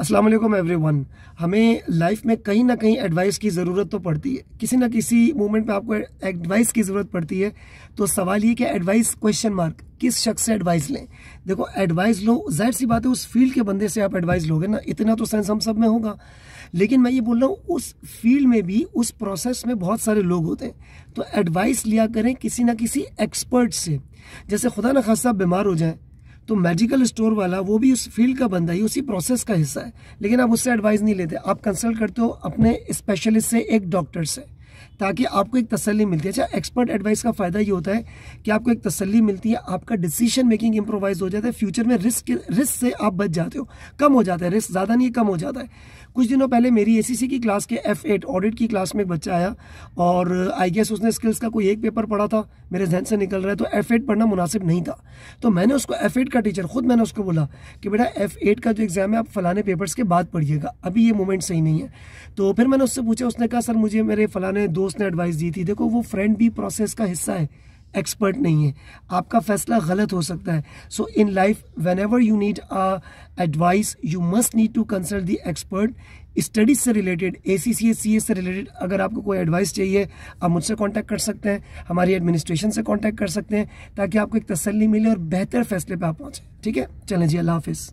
अस्सलाम वालेकुम एवरीवन हमें लाइफ में कहीं ना कहीं एडवाइस की ज़रूरत तो पड़ती है किसी ना किसी मोमेंट में आपको एडवाइस की ज़रूरत पड़ती है तो सवाल ये कि एडवाइस क्वेश्चन मार्क किस शख्स से एडवाइस लें देखो एडवाइस लो जाहिर सी बात है उस फील्ड के बंदे से आप एडवाइस लोगे ना इतना तो सेंस हम सब में होगा लेकिन मैं ये बोल रहा हूँ उस फील्ड में भी उस प्रोसेस में बहुत सारे लोग होते हैं तो एडवाइस लिया करें किसी ना किसी एक्सपर्ट से जैसे खुदा न खासा बीमार हो जाए तो मैजिकल स्टोर वाला वो भी उस फील्ड का बंदा ही उसी प्रोसेस का हिस्सा है लेकिन आप उससे एडवाइस नहीं लेते आप कंसल्ट करते हो अपने स्पेशलिस्ट से एक डॉक्टर से ताकि आपको एक तसल्ली मिलती है अच्छा एक्सपर्ट एडवाइस का फ़ायदा ये होता है कि आपको एक तसल्ली मिलती है आपका डिसीजन मेकिंग इंप्रोवाइज हो जाता है फ्यूचर में रिस्क रिस्क से आप बच जाते हो कम हो जाता है रिस्क ज़्यादा नहीं कम हो जाता है कुछ दिनों पहले मेरी एसीसी की क्लास के एफ एट ऑडिट की क्लास में एक बच्चा आया और आई गेस उसने स्किल्स का कोई एक पेपर पढ़ा था मेरे जहन से निकल रहा है तो एफ एट पढ़ना मुनासिब नहीं था तो मैंने उसको एफ एट का टीचर खुद मैंने उसको बोला कि बेटा एफ एट का जो एग्ज़ाम है आप फलाने पेपर्स के बाद पढ़िएगा अभी ये मोमेंट सही नहीं है तो फिर मैंने उससे पूछा उसने कहा सर मुझे मेरे फलाने मेरे दोस्त ने एडवाइस दी थी देखो वो फ्रेंड भी प्रोसेस का हिस्सा है एक्सपर्ट नहीं है आपका फैसला गलत हो सकता है so in life whenever you need a advice you must need to consult the expert studies से related A C C S C S से रिलेटेड अगर आपको कोई एडवाइस चाहिए आप मुझसे कॉन्टैक्ट कर सकते हैं हमारी एडमिनिस्ट्रेशन से कॉन्टैक्ट कर सकते हैं ताकि आपको एक तसल्ली मिले और बेहतर फैसले पर आप पहुँचें ठीक है चलें जी अल्लाह हाफिज़